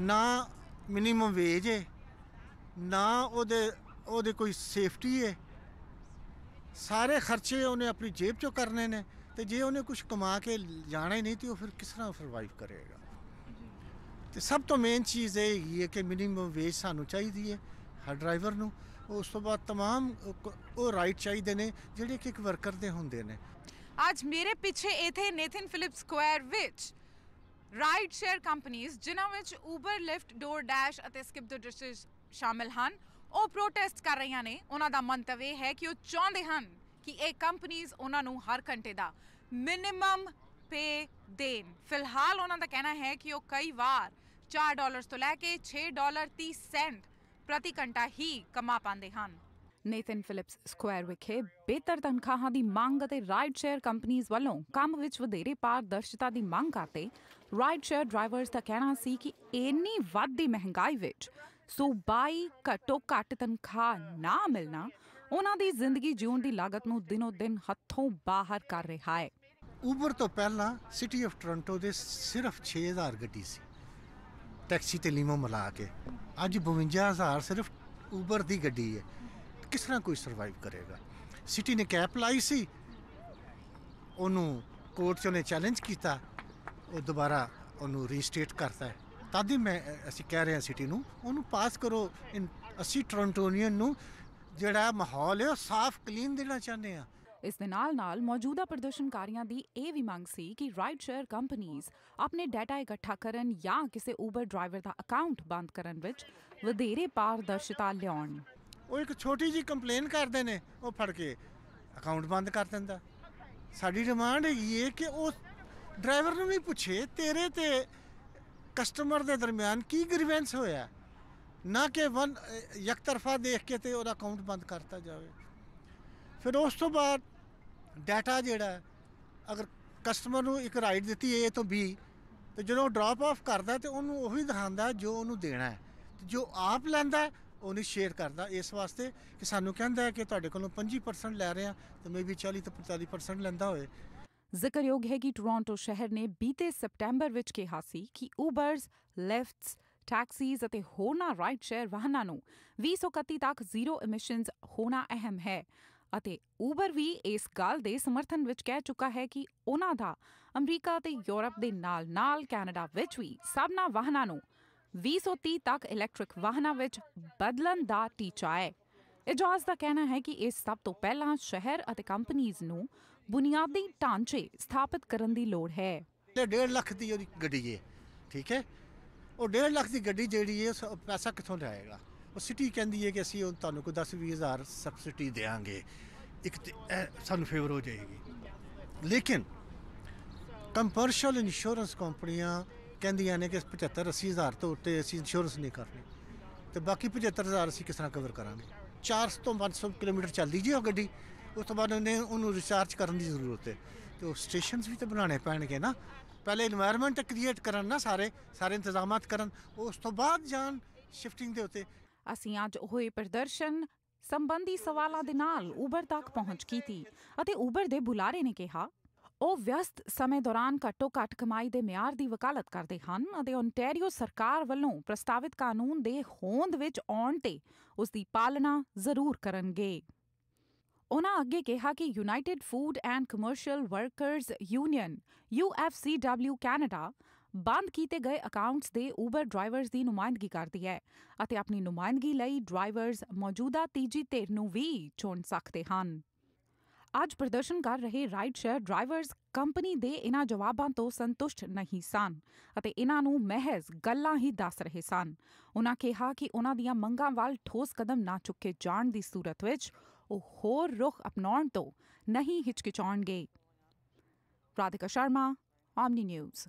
ਨਾ minimum wage ਹੈ ਨਾ ਉਹਦੇ ਉਹਦੇ ਕੋਈ ਸੇਫਟੀ ਹੈ ਸਾਰੇ ਖਰਚੇ ਉਹਨੇ ਆਪਣੀ ਜੇਬ ਚੋਂ ਕਰਨੇ ਨੇ ਤੇ ਜੇ ਉਹਨੇ ਕੁਝ ਕਮਾ ਕੇ ਜਾਣਾ ਹੀ ਨਹੀਂ ਤੇ ਉਹ ਫਿਰ ਕਿਸ ਤਰ੍ਹਾਂ ਸਰਵਾਈਵ ਕਰੇਗਾ ਤੇ ਸਭ ਤੋਂ ਮੇਨ ਚੀਜ਼ ਇਹ ਹੈ ਕਿ ਮਿਨੀਮਮ ਵੇਜ ਸਾਨੂੰ ਚਾਹੀਦੀ ਹੈ ਹਰ ਡਰਾਈਵਰ ਨੂੰ ਉਸ ਤੋਂ ਬਾਅਦ तमाम ਉਹ ਰਾਈਟ ਚਾਹੀਦੇ ਨੇ ਜਿਹੜੇ ਕਿ ਇੱਕ ਵਰਕਰ ਦੇ ਹੁੰਦੇ ਨੇ ਅੱਜ ਮੇਰੇ ਪਿੱਛੇ ਇਥੇ ਨੇਥਨ ਫਿਲਿਪਸ ਸਕੁਆਇਰ ਵਿੱਚ ਰਾਈਡ ਸ਼ੇਅਰ ਕੰਪਨੀਆਂ ਜਿਨ੍ਹਾਂ ਵਿੱਚ Uber, Lyft, DoorDash ਅਤੇ Skip the Dishes ਸ਼ਾਮਲ ਹਨ ਉਹ ਪ੍ਰੋਟੈਸਟ ਕਰ ਰਹੀਆਂ ਨੇ ਉਹਨਾਂ ਦਾ ਮੰਤਵ ਇਹ ਹੈ ਕਿ ਉਹ ਚਾਹੁੰਦੇ ਹਨ ਕਿ ਇਹ ਕੰਪਨੀਆਂ ਉਹਨਾਂ ਨੂੰ ਹਰ ਘੰਟੇ ਦਾ ਮਿਨੀਮਮ ਪੇ ਦੇਣ ਫਿਲਹਾਲ ਉਹਨਾਂ ਦਾ ਕਹਿਣਾ ਹੈ ਕਿ ਉਹ ਕਈ ਵਾਰ 4 ਡਾਲਰ ਤੋਂ ਲੈ ਕੇ 6 ਡਾਲਰ 30 ਸੈਂਟ ਪ੍ਰਤੀ ਘੰਟਾ ਹੀ ਕਮਾ ਪਾਉਂਦੇ ਹਨ ਨੇਥਨ ਫਿਲਿਪਸ ਸਕੁਆਇਰ ਵਿਖੇ ਬਿਹਤਰ ਤਨਖਾਹਾਂ ਦੀ ਮੰਗ ਅਤੇ ਰਾਈਡ ਸ਼ੇਅਰ ਕੰਪਨੀਆਂ ਵੱਲੋਂ ਕੰਮ ਵਿੱਚ ਵਧੇਰੇ ਪਾਰਦਰਸ਼ਤਾ ਦੀ ਮੰਗ ਕਰਦੇ ਰਾਈਡ ਸ਼ੇਅਰ ਡਰਾਈਵਰਸ ਦਾ ਕਹਿਣਾ ਸੀ ਕਿ ਇੰਨੀ ਵੱਧਦੀ ਮਹਿੰਗਾਈ ਵਿੱਚ ਸੂਬਾਈ ਘਟੋ ਘਟ ਤਨਖਾਹ ਨਾ ਮਿਲਣਾ ਉਹਨਾਂ ਦੀ ਜ਼ਿੰਦਗੀ ਜਿਉਣ ਦੀ ਲਾਗਤ ਨੂੰ ਦਿਨੋ ਦਿਨ ਹੱਥੋਂ ਬਾਹਰ ਕਰ ਰਿਹਾ ਹੈ ਉਬਰ ਤੋਂ ਪਹਿਲਾਂ ਸਿਟੀ ਆਫ ਟੋਰਾਂਟੋ ਦੇ ਸਿਰਫ 6000 ਗੱਡੀ ਸੀ ਟੈਕਸੀ ਤੇ ਲੀਮੋ ਮਿਲਾ ਕੇ ਅੱਜ 52000 ਸਿਰਫ ਉਬਰ ਦੀ ਗੱਡੀ ਹੈ ਕਿਸ ਤਰ੍ਹਾਂ ਕੋਈ ਸਰਵਾਈਵ ਕਰੇਗਾ ਸਿਟੀ ਨੇ ਕੈਪ ਲਾਈ ਸੀ ਉਹਨੂੰ ਕੋਰਟ ਚੋਂ ਨੇ ਚੈਲੰਜ ਕੀਤਾ ਉਹ ਦੁਬਾਰਾ ਉਹਨੂੰ ਰੀਸਟੇਟ ਕਰਤਾ ਹੈ ਤਦ ਹੀ ਮੈਂ ਅਸੀਂ ਕਹਿ ਰਹੇ ਹਾਂ ਸਿਟੀ ਨੂੰ ਉਹਨੂੰ ਪਾਸ ਕਰੋ ਅਸੀਂ ਟ੍ਰਾਂਟੋਨੀਅਨ ਨੂੰ ਜਿਹੜਾ ਮਾਹੌਲ ਹੈ ਉਹ ਸਾਫ਼ ਕਲੀਨ ਦੇਣਾ ਚਾਹੁੰਦੇ ਆ ਇਸ ਦੇ ਨਾਲ ਨਾਲ ਮੌਜੂਦਾ ਪ੍ਰਦਰਸ਼ਨਕਾਰੀਆਂ ਦੀ ਇਹ ਵੀ ਮੰਗ ਸੀ ਕਿ ਰਾਈਡ ਸ਼ੇਅਰ ਕੰਪਨੀਆਂ ਆਪਣੇ ਡਾਟਾ ਇਕੱਠਾ ਕਰਨ ਜਾਂ ਕਿਸੇ Uber ਡਰਾਈਵਰ ਦਾ ਅਕਾਊਂਟ ਬੰਦ ਕਰਨ ਵਿੱਚ ਵਧੇਰੇ ਪਾਰਦਰਸ਼ਤਾ ਲਿਆਉਣ ਉਹ ਇੱਕ ਛੋਟੀ ਜੀ ਕੰਪਲੇਨ ਕਰਦੇ ਨੇ ਉਹ ਫੜ ਕੇ ਅਕਾਊਂਟ ਬੰਦ ਕਰ ਦਿੰਦਾ ਸਾਡੀ ਡਿਮਾਂਡ ਹੈਗੀ ਹੈ ਕਿ ਉਹ ਡਰਾਈਵਰ ਨੂੰ ਵੀ ਪੁੱਛੇ ਤੇਰੇ ਤੇ ਕਸਟਮਰ ਦੇ ਦਰਮਿਆਨ ਕੀ ਗ੍ਰੀਵੈਂਸ ਹੋਇਆ ਨਾ ਕਿ ਵਨ ਇੱਕ ਤਰਫਾ ਦੇਖ ਕੇ ਤੇ ਉਹਦਾ ਅਕਾਊਂਟ ਬੰਦ ਕਰਤਾ ਜਾਵੇ ਫਿਰ ਉਸ ਤੋਂ ਬਾਅਦ ਡਾਟਾ ਜਿਹੜਾ ਅਗਰ ਕਸਟਮਰ ਨੂੰ ਇੱਕ ਰਾਈਡ ਦਿੱਤੀ ਏ ਤੋਂ ਬੀ ਤੇ ਜਦੋਂ ਡ੍ਰੌਪ ਆਫ ਕਰਦਾ ਤੇ ਉਹਨੂੰ ਉਹੀ ਦਿਖਾਉਂਦਾ ਜੋ ਉਹਨੂੰ ਦੇਣਾ ਹੈ ਜੋ ਆਪ ਲੈਂਦਾ ਉਹਨੇ ਸ਼ੇਅਰ ਕਰਦਾ ਇਸ ਵਾਸਤੇ ਕਿ ਸਾਨੂੰ ਕਹਿੰਦਾ ਹੈ ਕਿ ਤੁਹਾਡੇ ਕੋਲੋਂ 25% ਲੈ ਰਹੇ ਆ ਤੇ ਮੇਬੀ 40 ਤੋਂ 45% ਲੈਂਦਾ ਹੋਵੇ ਜ਼ਿਕਰਯੋਗ ਹੈ ਕਿ ਟੋਰਾਂਟੋ ਸ਼ਹਿਰ ਨੇ ਬੀਤੇ ਸਪਟੈਂਬਰ ਵਿੱਚ ਕਿਹਾ ਸੀ ਕਿ ਉਬਰਸ ਲਿਫਟਸ ਟੈਕਸੀਜ਼ ਅਤੇ ਹੋਰਨਾਂ ਰਾਈਡ ਸ਼ੇਅਰ ਵਾਹਨਾਂ ਨੂੰ 2031 ਤੱਕ ਜ਼ੀਰੋ ਐਮਿਸ਼ਨਸ ਹੋਣਾ ਅਹਿਮ ਹੈ ਅਤੇ ਉਬਰ ਵੀ ਇਸ ਗੱਲ ਦੇ ਸਮਰਥਨ ਵਿੱਚ ਕਹਿ ਚੁੱਕਾ ਹੈ ਕਿ ਉਹਨਾਂ ਦਾ ਅਮਰੀਕਾ ਤੇ ਯੂਰਪ ਦੇ ਨਾਲ-ਨਾਲ ਕੈਨੇਡਾ ਵਿੱਚ ਵੀ ਸਭਨਾ ਵਾਹਨਾਂ ਨੂੰ 2030 ਤੱਕ ਇਲੈਕਟ੍ਰਿਕ ਵਾਹਨਾਂ ਵਿੱਚ ਬਦਲਣ ਦਾ ਟੀਚਾ ਹੈ ਇਜਾਜ਼ ਦਾ ਕਹਿਣਾ ਹੈ ਕਿ ਇਸ ਸਭ ਤੋਂ ਪਹਿਲਾਂ ਸ਼ਹਿਰ ਅਤੇ ਕੰਪਨੀਆਂ ਨੂੰ ਬੁਨਿਆਦੀ ਢਾਂਚੇ ਸਥਾਪਿਤ ਕਰਨ ਦੀ ਲੋੜ ਹੈ ਤੇ 1.5 ਲੱਖ ਦੀ ਉਹਦੀ ਗੱਡੀ ਹੈ ਠੀਕ ਹੈ ਉਹ 1.5 ਲੱਖ ਦੀ ਗੱਡੀ ਜਿਹੜੀ ਹੈ ਪੈਸਾ ਕਿੱਥੋਂ ਲਿਆਏਗਾ ਉਹ ਸਿਟੀ ਕਹਿੰਦੀ ਹੈ ਕਿ ਅਸੀਂ ਤੁਹਾਨੂੰ ਕੋਈ 10 20000 ਸਬਸਿਡੀ ਦੇਵਾਂਗੇ ਇੱਕ ਸਾਨੂੰ ਫੇਵਰ ਹੋ ਜਾਏਗੀ ਲੇਕਿਨ ਕੰਪਰਸ਼ਲ ਇੰਸ਼ੋਰੈਂਸ ਕੰਪਨੀਆਂ ਕਹਿੰਦੀਆਂ ਨੇ ਕਿ 75 80 ਹਜ਼ਾਰ ਤੋਂ ਉੱਤੇ ਅਸੀਂ ਇੰਸ਼ੋਰੈਂਸ ਨਹੀਂ ਕਰਨੀ ਤੇ ਬਾਕੀ 75 ਹਜ਼ਾਰ ਅਸੀਂ ਕਿਸ ਤਰ੍ਹਾਂ ਕਵਰ ਕਰਾਂਗੇ 400 ਤੋਂ 500 ਕਿਲੋਮੀਟਰ ਚੱਲਦੀ ਜੀ ਉਹ ਗੱਡੀ ਉਸ ਤੋਂ ਬਾਅਦ ਉਹਨੇ ਉਹਨੂੰ ਰਿਚਾਰਜ ਕਰਨ ਦੀ ਜ਼ਰੂਰਤ ਹੈ ਤੇ ਉਹ ਸਟੇਸ਼ਨਸ ਵੀ ਤਾਂ ਬਣਾਉਣੇ ਪੈਣਗੇ ਨਾ ਪਹਿਲੇ এনवायरमेंट ਕ੍ਰੀਏਟ ਕਰਨ ਨਾ ਸਾਰੇ ਸਾਰੇ ਇੰਤਜ਼ਾਮਾਤ ਕਰਨ ਉਸ ਤੋਂ ਬਾਅਦ ਜਾਨ ਸ਼ਿਫਟਿੰਗ ਦੇ ਉਤੇ ਅਸੀਂ ਅੱਜ ਹੋਏ ਪ੍ਰਦਰਸ਼ਨ ਸੰਬੰਧੀ ਸਵਾਲਾਂ ਦੇ ਨਾਲ ਉਬਰ ਤੱਕ ਪਹੁੰਚ ਕੀਤੀ ਅਤੇ ਉਬਰ ਦੇ ਬੁਲਾਰੇ ਨੇ ਕਿਹਾ ਉਹ ਵਿਅਸਤ ਸਮੇਂ ਦੌਰਾਨ ਘੱਟੋ ਘੱਟ ਕਮਾਈ ਦੇ ਮਿਆਰ ਦੀ ਵਕਾਲਤ ਕਰਦੇ ਹਨ ਅਤੇ ਓਨਟਾਰੀਓ ਸਰਕਾਰ ਵੱਲੋਂ ਪ੍ਰਸਤਾਵਿਤ ਕਾਨੂੰਨ ਦੇ ਹੋਂਦ ਵਿੱਚ ਆਉਣ ਤੇ ਉਸ ਦੀ ਪਾਲਣਾ ਜ਼ਰੂਰ ਕਰਨਗੇ। ਉਹਨਾਂ ਅੱਗੇ ਕਿਹਾ ਕਿ United Food and Commercial Workers Union UFCW Canada ਬੰਦ ਕੀਤੇ ਗਏ ਅਕਾਊਂਟਸ ਦੇ ਊਬਰ ਡਰਾਈਵਰਸ ਦੀ ਨੁਮਾਇੰਦਗੀ ਕਰਦੀ ਹੈ ਅਤੇ ਆਪਣੀ ਨੁਮਾਇੰਦਗੀ ਲਈ ਡਰਾਈਵਰਸ ਮੌਜੂਦਾ ਤੀਜੀ ਧਿਰ ਨੂੰ ਵੀ ਚੁਣ ਸਕਦੇ ਹਨ। ਅੱਜ ਪ੍ਰਦਰਸ਼ਨ ਕਰ ਰਹੇ ਰਾਈਡ ਸ਼ੇਅਰ ਡਰਾਈਵਰਸ ਕੰਪਨੀ ਦੇ ਇਹਨਾਂ ਜਵਾਬਾਂ ਤੋਂ ਸੰਤੁਸ਼ਟ ਨਹੀਂ ਸਨ ਅਤੇ ਇਹਨਾਂ ਨੂੰ ਮਹਿਜ਼ ਗੱਲਾਂ ਹੀ ਦੱਸ ਰਹੇ ਸਨ ਉਹਨਾਂ ਕਿਹਾ ਕਿ ਉਹਨਾਂ ਦੀਆਂ ਮੰਗਾਂ ਵੱਲ ਠੋਸ ਕਦਮ ਨਾ ਚੁੱਕੇ ਜਾਣ ਦੀ ਸੂਰਤ ਵਿੱਚ ਉਹ ਹੋਰ ਰੁਖ ਅਪਣਾਉਣ ਤੋਂ ਨਹੀਂ ਹਿਚਕਿਚਾਉਣਗੇ ਰਾਧਿਕਾ ਸ਼ਰਮਾ ਆਮਨੀ ਨਿਊਜ਼